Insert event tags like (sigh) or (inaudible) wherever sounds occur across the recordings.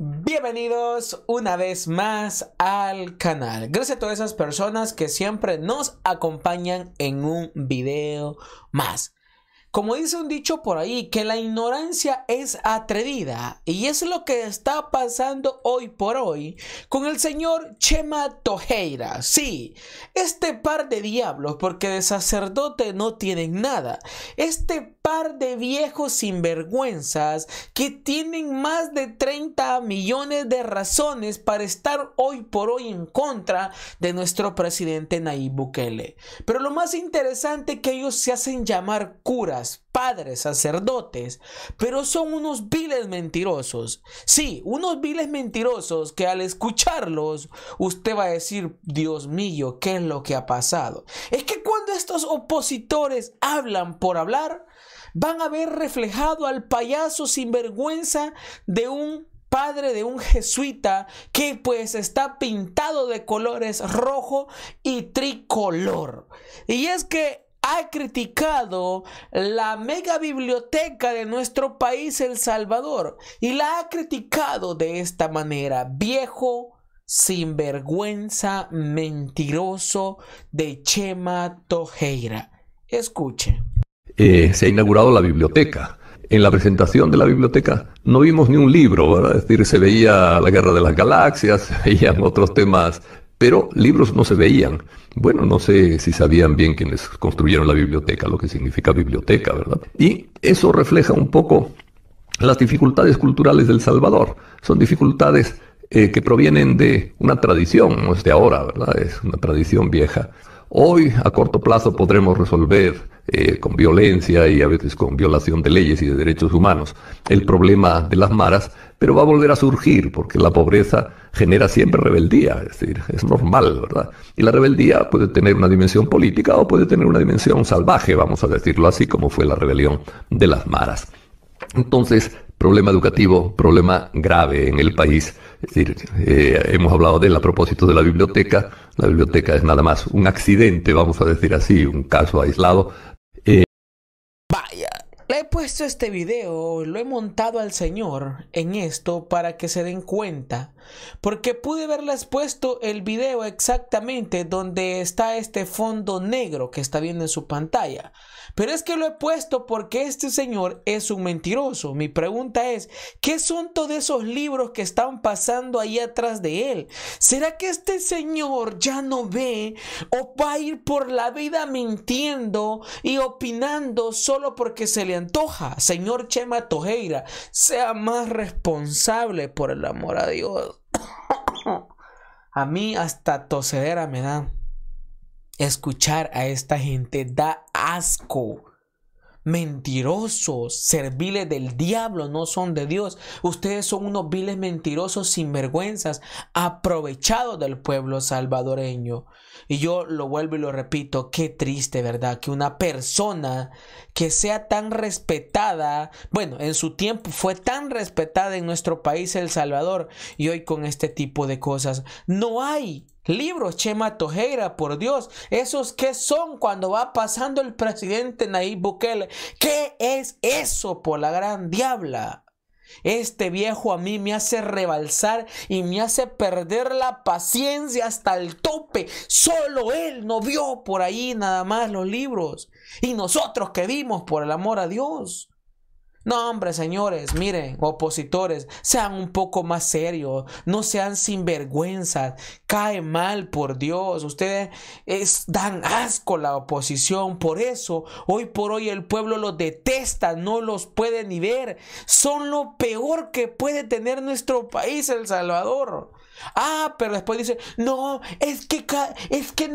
Bienvenidos una vez más al canal. Gracias a todas esas personas que siempre nos acompañan en un video más. Como dice un dicho por ahí, que la ignorancia es atrevida. Y es lo que está pasando hoy por hoy con el señor Chema Tojeira. Sí, este par de diablos, porque de sacerdote no tienen nada. Este de viejos sinvergüenzas que tienen más de 30 millones de razones para estar hoy por hoy en contra de nuestro presidente Nayib Bukele. Pero lo más interesante es que ellos se hacen llamar curas, padres, sacerdotes, pero son unos viles mentirosos. Sí, unos viles mentirosos que al escucharlos usted va a decir, Dios mío, ¿qué es lo que ha pasado? Es que cuando estos opositores hablan por hablar, van a ver reflejado al payaso sinvergüenza de un padre de un jesuita que pues está pintado de colores rojo y tricolor. Y es que ha criticado la mega biblioteca de nuestro país, El Salvador, y la ha criticado de esta manera, viejo sinvergüenza mentiroso de Chema Tojeira. Escuche. Eh, se ha inaugurado la biblioteca. En la presentación de la biblioteca no vimos ni un libro, ¿verdad? es decir, se veía la guerra de las galaxias, (laughs) se veían otros temas, pero libros no se veían. Bueno, no sé si sabían bien quienes construyeron la biblioteca, lo que significa biblioteca, ¿verdad? Y eso refleja un poco las dificultades culturales del Salvador. Son dificultades eh, que provienen de una tradición, no es de ahora, ¿verdad? Es una tradición vieja. Hoy, a corto plazo, podremos resolver eh, con violencia y a veces con violación de leyes y de derechos humanos el problema de las maras, pero va a volver a surgir porque la pobreza genera siempre rebeldía, es decir, es normal, ¿verdad? Y la rebeldía puede tener una dimensión política o puede tener una dimensión salvaje, vamos a decirlo así, como fue la rebelión de las maras. Entonces, problema educativo, problema grave en el país es decir, eh, hemos hablado de él a propósito de la biblioteca. La biblioteca es nada más un accidente, vamos a decir así, un caso aislado. Eh, Vaya, le he puesto este video, lo he montado al señor en esto para que se den cuenta. Porque pude haberles puesto el video exactamente donde está este fondo negro que está viendo en su pantalla. Pero es que lo he puesto porque este señor es un mentiroso. Mi pregunta es, ¿qué son todos esos libros que están pasando ahí atrás de él? ¿Será que este señor ya no ve o va a ir por la vida mintiendo y opinando solo porque se le antoja? Señor Chema Tojeira, sea más responsable por el amor a Dios. (coughs) A mí hasta tocedera me da. Escuchar a esta gente da asco. Mentirosos, serviles del diablo, no son de Dios. Ustedes son unos viles mentirosos sin vergüenzas, aprovechados del pueblo salvadoreño. Y yo lo vuelvo y lo repito, qué triste, ¿verdad? Que una persona que sea tan respetada, bueno, en su tiempo fue tan respetada en nuestro país, El Salvador, y hoy con este tipo de cosas, no hay libros, Chema Tojeira, por Dios, esos que son cuando va pasando el presidente Nayib Bukele, ¿qué es eso por la gran diabla? Este viejo a mí me hace rebalsar y me hace perder la paciencia hasta el tope. Solo él no vio por ahí nada más los libros. Y nosotros que vimos, por el amor a Dios. No, hombre, señores, miren, opositores, sean un poco más serios, no sean sinvergüenzas, cae mal, por Dios, ustedes dan asco la oposición, por eso hoy por hoy el pueblo los detesta, no los puede ni ver, son lo peor que puede tener nuestro país, El Salvador. Ah, pero después dice, no, es que, es que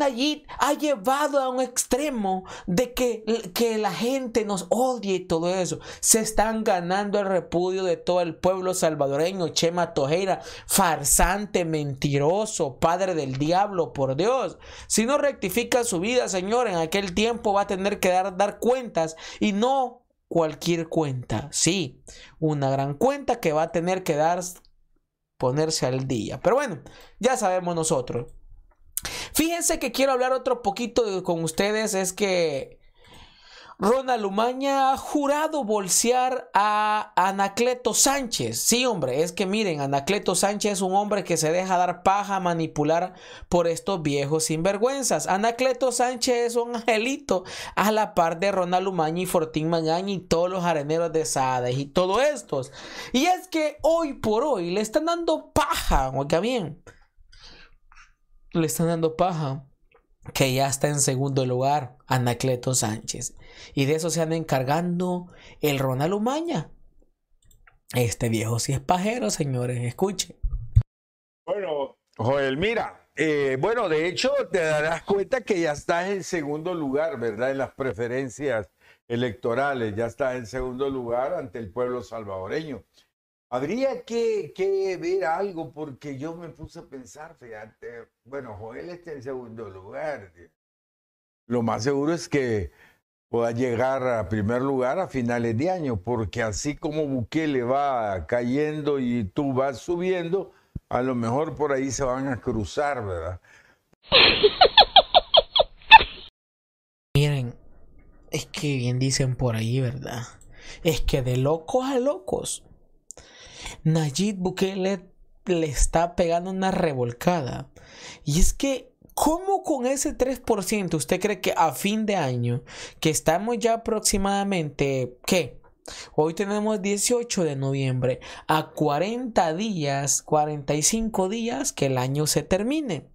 ha llevado a un extremo de que, que la gente nos odie y todo eso. Se están ganando el repudio de todo el pueblo salvadoreño. Chema Tojeira, farsante, mentiroso, padre del diablo, por Dios. Si no rectifica su vida, señor, en aquel tiempo va a tener que dar, dar cuentas y no cualquier cuenta. Sí, una gran cuenta que va a tener que dar ponerse al día. Pero bueno, ya sabemos nosotros. Fíjense que quiero hablar otro poquito con ustedes, es que Ronald Umaña ha jurado bolsear a Anacleto Sánchez. Sí, hombre, es que miren, Anacleto Sánchez es un hombre que se deja dar paja, a manipular por estos viejos sinvergüenzas. Anacleto Sánchez es un angelito a la par de Ronald Umaña y Fortín Magaña y todos los areneros de Sades y todos estos. Y es que hoy por hoy le están dando paja, oiga bien. Le están dando paja que ya está en segundo lugar, Anacleto Sánchez. Y de eso se han encargando el Ronald Umaña. Este viejo si es pajero, señores, escuchen. Bueno, Joel, mira, eh, bueno, de hecho te darás cuenta que ya estás en segundo lugar, ¿verdad? En las preferencias electorales, ya estás en segundo lugar ante el pueblo salvadoreño. Habría que, ver algo porque yo me puse a pensar, fíjate, bueno, Joel está en segundo lugar. Lo más seguro es que pueda llegar a primer lugar a finales de año, porque así como le va cayendo y tú vas subiendo, a lo mejor por ahí se van a cruzar, ¿verdad? (laughs) Miren, es que bien dicen por ahí, ¿verdad? Es que de locos a locos Nayib Bukele le está pegando una revolcada. Y es que, ¿cómo con ese 3% usted cree que a fin de año, que estamos ya aproximadamente, ¿qué? Hoy tenemos 18 de noviembre, a 40 días, 45 días que el año se termine.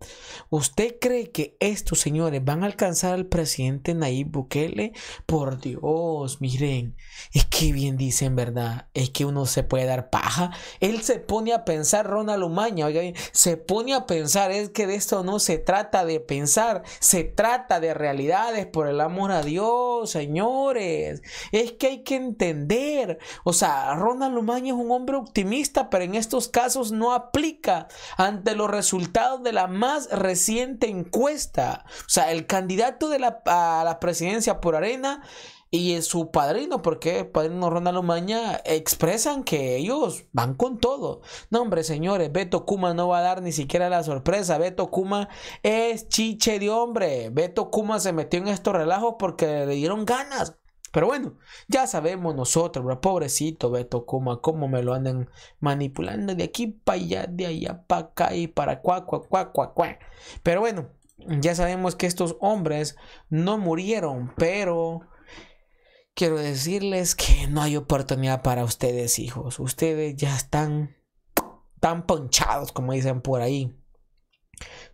¿Usted cree que estos señores van a alcanzar al presidente Nayib Bukele? Por Dios, miren, es que bien dicen, ¿verdad? Es que uno se puede dar paja. Él se pone a pensar, Ronald Umaña, oiga se pone a pensar, es que de esto no se trata de pensar, se trata de realidades, por el amor a Dios, señores. Es que hay que entender o sea, Ronald Lumaña es un hombre optimista, pero en estos casos no aplica ante los resultados de la más reciente encuesta. O sea, el candidato de la, a la presidencia por arena y su padrino, porque el padrino Ronald Lumaña, expresan que ellos van con todo. No, hombre, señores, Beto Kuma no va a dar ni siquiera la sorpresa. Beto Kuma es chiche de hombre. Beto Kuma se metió en estos relajos porque le dieron ganas. Pero bueno, ya sabemos nosotros, pobrecito Beto Kuma, cómo me lo andan manipulando de aquí para allá, de allá para acá y para cuá, cuá, cuá, cuá, cuá. Pero bueno, ya sabemos que estos hombres no murieron, pero quiero decirles que no hay oportunidad para ustedes, hijos. Ustedes ya están tan ponchados, como dicen por ahí.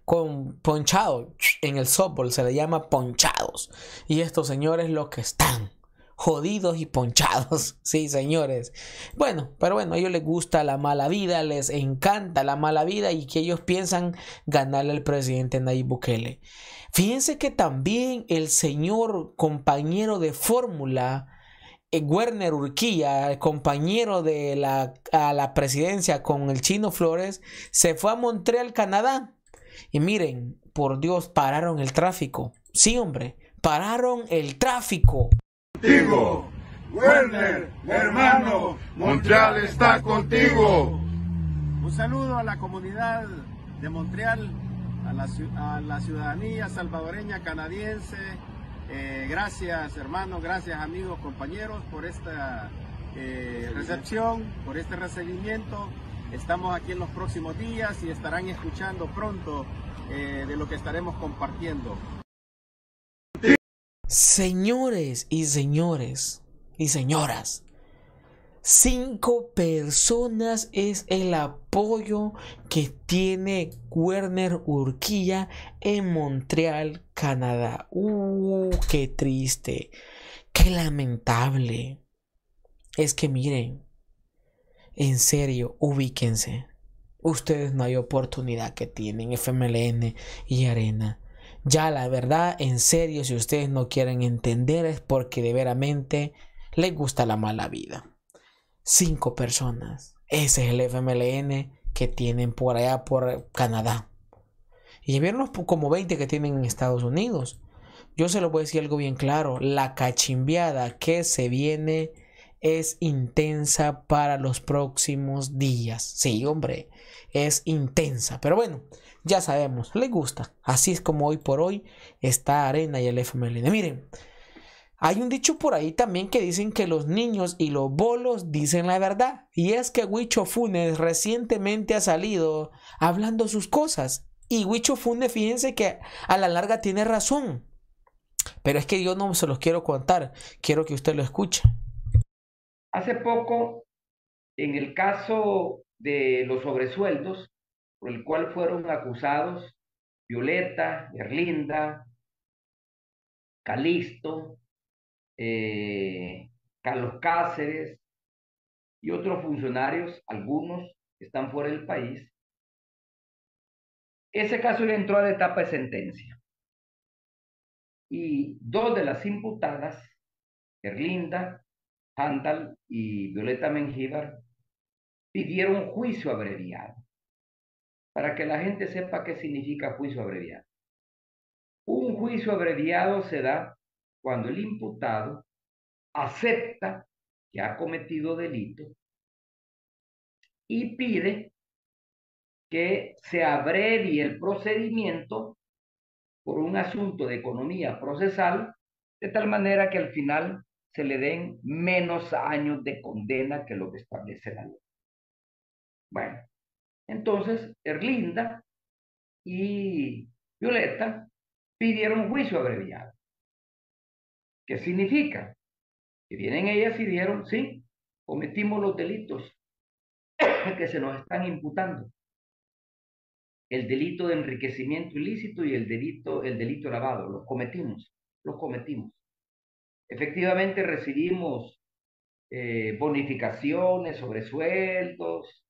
Con ponchados en el softball se le llama ponchados. Y estos señores lo que están jodidos y ponchados. (laughs) Sí, señores. Bueno, pero bueno, a ellos les gusta la mala vida, les encanta la mala vida y que ellos piensan ganarle al presidente Nayib Bukele. Fíjense que también el señor compañero de fórmula, eh, Werner Urquía, el compañero de la, a la presidencia con el chino Flores, se fue a Montreal, Canadá. Y miren, por Dios, pararon el tráfico. Sí, hombre, pararon el tráfico contigo. Werner, hermano, Montreal está contigo. Un saludo a la comunidad de Montreal, a la, ciudadanía salvadoreña canadiense. Eh, gracias hermanos, gracias amigos, compañeros por esta eh, recepción, por este recibimiento. Estamos aquí en los próximos días y estarán escuchando pronto eh, de lo que estaremos compartiendo. Señores y señores y señoras, cinco personas es el apoyo que tiene Werner Urquilla en Montreal, Canadá. ¡Uh, qué triste! ¡Qué lamentable! Es que miren, en serio, ubíquense. Ustedes no hay oportunidad que tienen FMLN y Arena. Ya la verdad, en serio, si ustedes no quieren entender es porque de veramente les gusta la mala vida. Cinco personas. Ese es el FMLN que tienen por allá, por Canadá. Y vieron como 20 que tienen en Estados Unidos. Yo se lo voy a decir algo bien claro. La cachimbiada que se viene es intensa para los próximos días. Sí, hombre, es intensa. Pero bueno ya sabemos, le gusta. Así es como hoy por hoy está Arena y el FMLN. Miren, hay un dicho por ahí también que dicen que los niños y los bolos dicen la verdad. Y es que Huicho Funes recientemente ha salido hablando sus cosas. Y Huicho Funes, fíjense que a la larga tiene razón. Pero es que yo no se los quiero contar, quiero que usted lo escuche. Hace poco, en el caso de los sobresueldos, por el cual fueron acusados Violeta, Erlinda, Calisto eh, Carlos Cáceres y otros funcionarios, algunos están fuera del país. Ese caso ya entró a la etapa de sentencia. Y dos de las imputadas, Erlinda, Handal y Violeta Menjivar pidieron juicio abreviado para que la gente sepa qué significa juicio abreviado. Un juicio abreviado se da cuando el imputado acepta que ha cometido delito y pide que se abrevie el procedimiento por un asunto de economía procesal, de tal manera que al final se le den menos años de condena que lo que establece la ley. Bueno, entonces, Erlinda y Violeta pidieron juicio abreviado. ¿Qué significa? Que vienen ellas y dijeron, sí, cometimos los delitos (coughs) que se nos están imputando. El delito de enriquecimiento ilícito y el delito, el delito lavado, los cometimos, los cometimos. Efectivamente recibimos eh, bonificaciones sobre sueldos,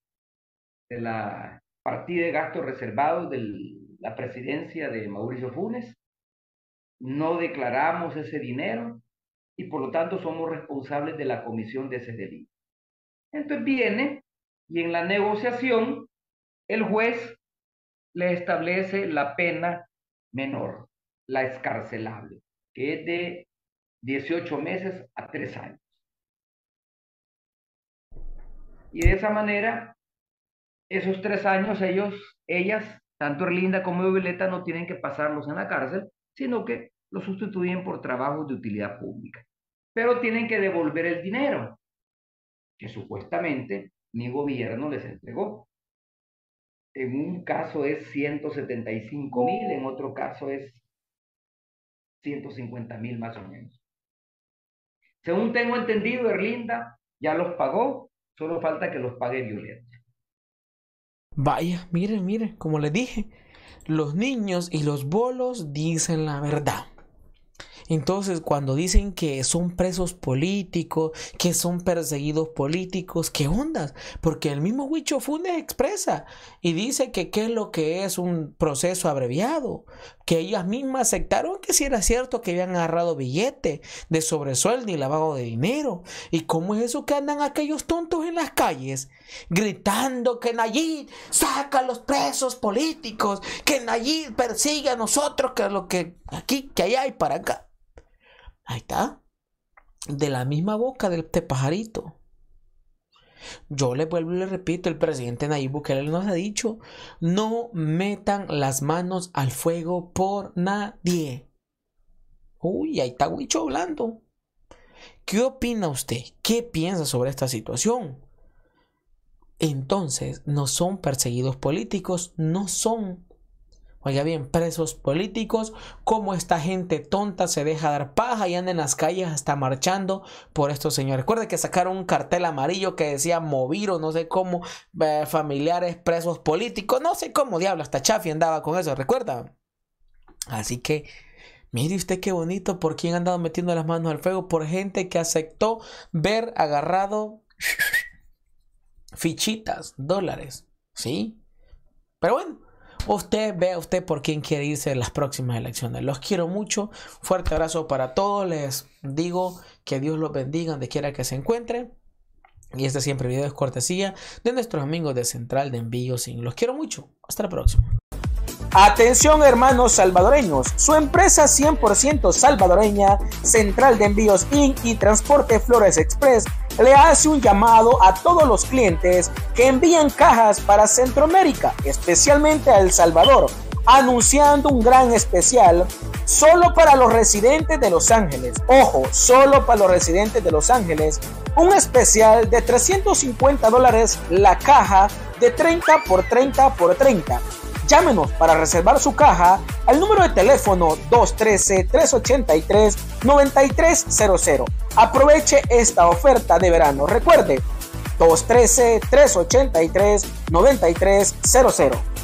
de la partida de gastos reservados de la presidencia de Mauricio Funes, no declaramos ese dinero y por lo tanto somos responsables de la comisión de ese delito. Entonces viene y en la negociación el juez le establece la pena menor, la escarcelable, que es de 18 meses a 3 años. Y de esa manera esos tres años ellos, ellas, tanto Erlinda como Violeta, no tienen que pasarlos en la cárcel, sino que los sustituyen por trabajos de utilidad pública. Pero tienen que devolver el dinero que supuestamente mi gobierno les entregó. En un caso es 175 mil, en otro caso es 150 mil más o menos. Según tengo entendido, Erlinda ya los pagó, solo falta que los pague Violeta. Vaya, miren, miren, como les dije, los niños y los bolos dicen la verdad. Entonces, cuando dicen que son presos políticos, que son perseguidos políticos, ¿qué onda? Porque el mismo Huicho Funes expresa y dice que qué es lo que es un proceso abreviado, que ellas mismas aceptaron que si era cierto que habían agarrado billete de sobresueldo y lavado de dinero. ¿Y cómo es eso que andan aquellos tontos en las calles gritando que Nayid saca a los presos políticos, que Nayid persigue a nosotros, que es lo que aquí, que allá y para acá? Ahí está. De la misma boca del este pajarito. Yo le vuelvo y le repito, el presidente Nayib Bukele nos ha dicho, no metan las manos al fuego por nadie. Uy, ahí está Huicho hablando. ¿Qué opina usted? ¿Qué piensa sobre esta situación? Entonces, no son perseguidos políticos, no son Oiga bien, presos políticos, cómo esta gente tonta se deja dar paja y anda en las calles hasta marchando por estos señores. Recuerde que sacaron un cartel amarillo que decía Moviro. o no sé cómo, eh, familiares presos políticos, no sé cómo diablo, hasta Chafi andaba con eso, recuerda. Así que... Mire usted qué bonito por quién han andado metiendo las manos al fuego, por gente que aceptó ver agarrado (laughs) fichitas, dólares, ¿sí? Pero bueno, Usted vea usted por quién quiere irse en las próximas elecciones. Los quiero mucho. Fuerte abrazo para todos. Les digo que Dios los bendiga donde quiera que se encuentren. Y este siempre video es cortesía de nuestros amigos de Central de Envíos. Sin. Los quiero mucho. Hasta la próxima. Atención hermanos salvadoreños, su empresa 100% salvadoreña, Central de Envíos Inc. y Transporte Flores Express le hace un llamado a todos los clientes que envían cajas para Centroamérica, especialmente a El Salvador, anunciando un gran especial solo para los residentes de Los Ángeles. Ojo, solo para los residentes de Los Ángeles, un especial de 350 dólares la caja de 30 por 30 por 30 Llámenos para reservar su caja al número de teléfono 213-383-9300. Aproveche esta oferta de verano. Recuerde, 213-383-9300.